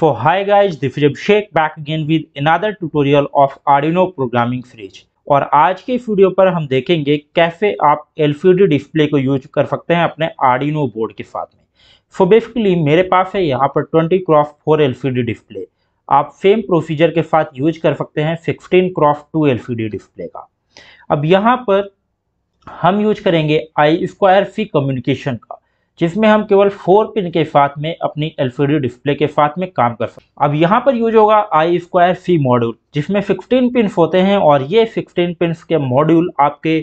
So hi guys, this is Abhishek back again with another tutorial of Arduino programming fridge और आज के video पर हम देखेंगे कैसे आप एल डिस्प्ले को यूज कर सकते हैं अपने आर्डिनो बोर्ड के साथ में सो so बेसिकली मेरे पास है यहाँ पर 20 क्रॉफ 4 एल डिस्प्ले आप सेम प्रोसीजर के साथ यूज कर सकते हैं 16 क्रॉफ 2 एल डिस्प्ले का अब यहाँ पर हम यूज करेंगे आई स्क्वायर सी कम्युनिकेशन का जिसमें हम केवल फोर पिन के साथ में अपनी एलसीडी डिस्प्ले के साथ में काम कर सकते अब यहाँ पर यूज होगा आई स्क्वायर सी मॉड्यूल जिसमें 16 पिन होते हैं और ये 16 पिन के मॉड्यूल आपके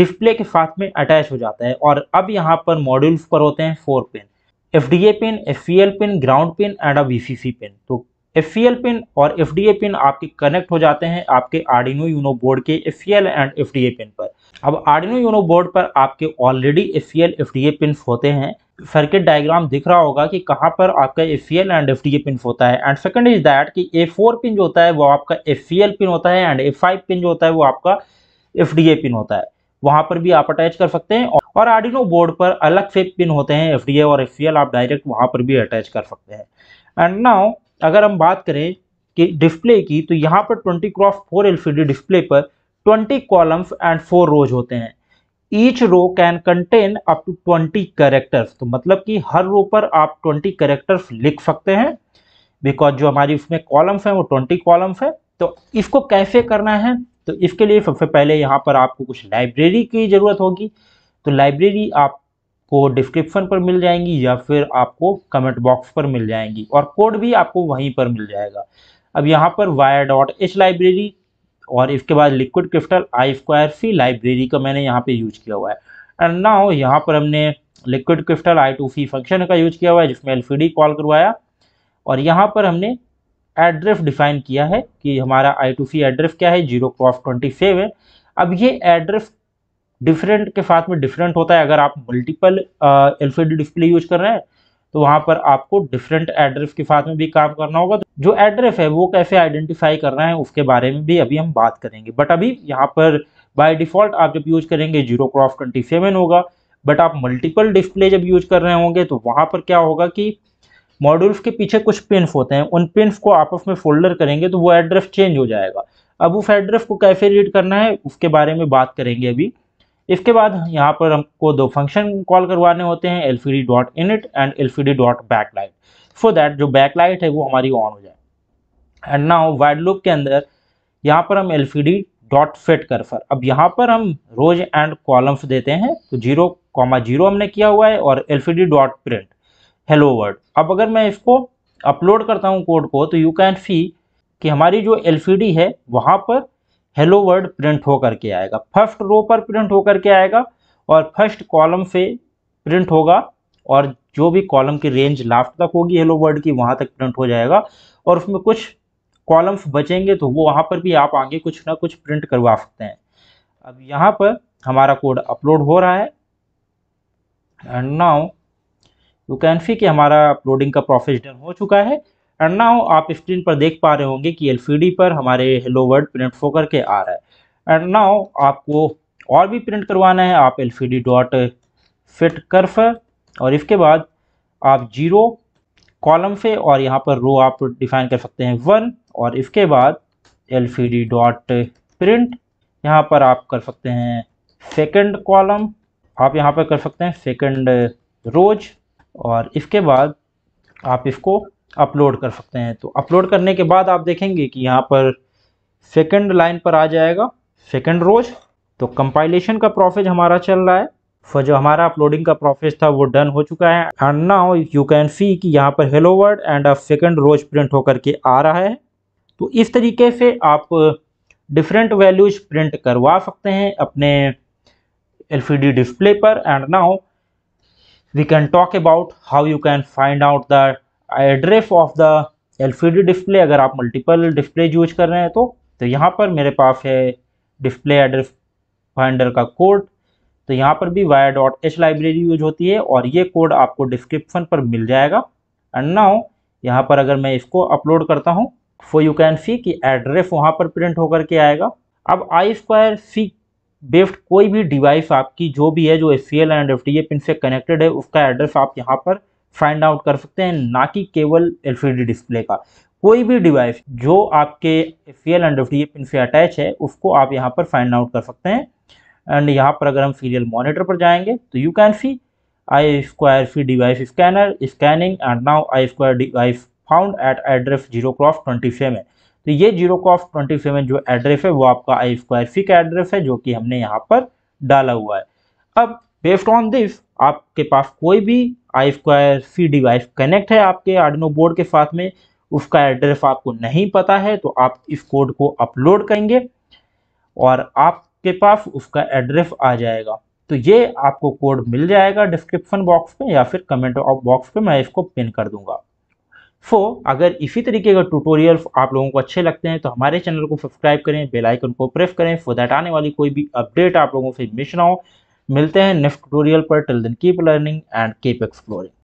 डिस्प्ले के साथ में अटैच हो जाता है और अब यहाँ पर मॉड्यूल्स पर होते हैं four pin F pin F pin ground pin and a V pin तो एफ पिन और एफ पिन आपके कनेक्ट हो जाते हैं आपके आर्डिनो यूनो बोर्ड के एफ एंड एफ पिन पर अब आर्डिनो यूनो बोर्ड पर आपके ऑलरेडी एफ एल पिन होते हैं सर्किट डायग्राम दिख रहा होगा कि कहाँ पर आपका एफ एंड एफ पिन होता है एंड सेकंड इज दैट कि ए फोर पिन जो होता है वो आपका एफ पिन होता है एंड ए फाइव पिन जो होता है वो आपका एफ पिन होता है वहाँ पर भी आप अटैच कर सकते हैं और आर्डिनो बोर्ड पर अलग से पिन होते हैं एफ और एफ आप डायरेक्ट वहाँ पर भी अटैच कर सकते हैं एंड नाउ अगर हम बात करें कि डिस्प्ले की तो यहाँ पर twenty cross four L display पर twenty columns and four rows होते हैं each row can contain up to twenty characters तो मतलब कि हर रो पर आप ट्वेंटी करेक्टर्स लिख सकते हैं बिकॉज जो हमारी उसमें कॉलम्स हैं वो ट्वेंटी कॉलम्स है तो इसको कैसे करना है तो इसके लिए सबसे पहले यहाँ पर आपको कुछ लाइब्रेरी की ज़रूरत होगी तो लाइब्रेरी आपको डिस्क्रिप्शन पर मिल जाएंगी या फिर आपको कमेंट बॉक्स पर मिल जाएंगी और कोड भी आपको वहीं पर मिल जाएगा अब यहाँ पर वायर डॉट एच लाइब्रेरी और इसके बाद liquid crystal I square C library का मैंने यहाँ पे यूज किया हुआ है एंड नाउ यहाँ पर हमने liquid crystal I two C function का यूज किया हुआ है जिसमें एल कॉल करवाया और यहाँ पर हमने एड्रेस डिफाइन किया है कि हमारा आई टू सी एड्रेस क्या है जीरो क्रॉस ट्वेंटी सेवन अब ये एड्रेस डिफरेंट के साथ में डिफरेंट होता है अगर आप मल्टीपल एल डिस्प्ले यूज कर रहे हैं तो वहाँ पर आपको डिफरेंट एड्रेस के साथ में भी काम करना होगा जो एड्रेस है वो कैसे आइडेंटिफाई करना है उसके बारे में भी अभी हम बात करेंगे बट अभी यहाँ पर बाय डिफ़ॉल्ट आप जब यूज करेंगे जीरो क्रॉफ ट्वेंटी सेवन होगा बट आप मल्टीपल डिस्प्ले जब यूज कर रहे होंगे तो वहाँ पर क्या होगा कि मॉड्यूल्स के पीछे कुछ पिन्स होते हैं उन पिन्स को आपस में फोल्डर करेंगे तो वो एड्रेस चेंज हो जाएगा अब उस एड्रेस को कैसे रीड करना है उसके बारे में बात करेंगे अभी इसके बाद यहाँ पर हमको दो फंक्शन कॉल करवाने होते हैं L C D dot init and L C D dot backlight for that जो बैकलाइट है वो हमारी ऑन हो जाए एंड नाउ वाइड लुक के अंदर यहाँ पर हम एल डॉट फिट कर फर अब यहाँ पर हम रोज एंड कॉलम्स देते हैं तो जीरो कॉमा जीरो हमने किया हुआ है और L dot print hello word अब अगर मैं इसको अपलोड करता हूँ कोड को तो यू कैन सी कि हमारी जो एल है वहाँ पर हेलो वर्ड प्रिंट होकर के आएगा फर्स्ट रो पर प्रिंट होकर के आएगा और फर्स्ट कॉलम से प्रिंट होगा और जो भी कॉलम की रेंज लास्ट तक होगी हेलो वर्ड की वहाँ तक प्रिंट हो जाएगा और उसमें कुछ कॉलम्स बचेंगे तो वो वहाँ पर भी आप आगे कुछ ना कुछ प्रिंट करवा सकते हैं अब यहाँ पर हमारा कोड अपलोड हो रहा है and now you can see कि हमारा अपलोडिंग का प्रोसेस डन हो चुका है एंड नाउ आप स्क्रीन पर देख पा रहे होंगे कि एल पर हमारे हेलो वर्ड प्रिंट होकर के आ रहा है एंड नाउ आपको और भी प्रिंट करवाना है आप L C D dot fit कर्फ और इसके बाद आप जीरो कॉलम से और यहाँ पर रो आप डिफाइन कर सकते हैं वन और इसके बाद L C D dot print यहाँ पर आप कर सकते हैं सेकंड कॉलम आप यहाँ पर कर सकते हैं सेकंड रोज और इसके बाद आप इसको अपलोड कर सकते हैं तो अपलोड करने के बाद आप देखेंगे कि यहाँ पर सेकंड लाइन पर आ जाएगा सेकंड रोज तो कंपाइलेशन का प्रोसेस हमारा चल रहा है फिर जो हमारा अपलोडिंग का प्रोसेस था वो डन हो चुका है and now you can see कि यहाँ पर hello word and a second rows print होकर के आ रहा है तो इस तरीके से आप डिफरेंट वैल्यूज प्रिंट करवा सकते हैं अपने डी डिस्प्ले पर and now talk about talk you can find out the address of the L the D display अगर आप मल्टीपल डिस्प्ले यूज कर रहे हैं तो तो यहाँ पर मेरे पास है डिस्प्ले एड्रेस फाइंडर का कोड तो यहाँ पर भी wire dot H library use होती है और ये कोड आपको डिस्क्रिप्शन पर मिल जाएगा एंड नाउ यहाँ पर अगर मैं इसको अपलोड करता हूँ फो यू कैन सी कि एड्रेस वहाँ पर प्रिंट होकर के आएगा अब आई स्क्वायर सी बेस्ड कोई भी डिवाइस आपकी जो भी है जो एस एंड एफ पिन से कनेक्टेड है उसका एड्रेस आप यहाँ पर फाइंड आउट कर सकते हैं ना कि केवल एल डिस्प्ले का कोई भी डिवाइस जो आपके एस एंड एफ पिन से अटैच है उसको आप यहाँ पर फाइंड आउट कर सकते हैं एंड यहाँ पर अगर हम सीरियल मॉनिटर पर जाएंगे तो you can see I square C device scanner scanning and now I square device found at address zero cross twenty seven तो ये जीरो क्रॉफ ट्वेंटी सेवन जो एड्रेस है वो आपका आई स्क्वायर सी का एड्रेस है जो कि हमने यहाँ पर डाला हुआ है अब बेस्ड ऑन दिस आपके पास कोई भी I square C device connect है आपके आर्डिनो बोर्ड के साथ में उसका एड्रेस आपको नहीं पता है तो आप इस कोड को अपलोड करेंगे और आप के पास उसका एड्रेस आ जाएगा तो ये आपको कोड मिल जाएगा डिस्क्रिप्शन बॉक्स में या फिर कमेंट बॉक्स पे मैं इसको पिन कर दूंगा सो so, अगर इसी तरीके का ट्यूटोरियल आप लोगों को अच्छे लगते हैं तो हमारे चैनल को सब्सक्राइब करें बेल आइकन को प्रेस करें सो दैट आने वाली कोई भी अपडेट आप लोगों से मिस ना हो मिलते हैं नेक्स्ट ट्यूटोरियल पर till then keep learning and keep exploring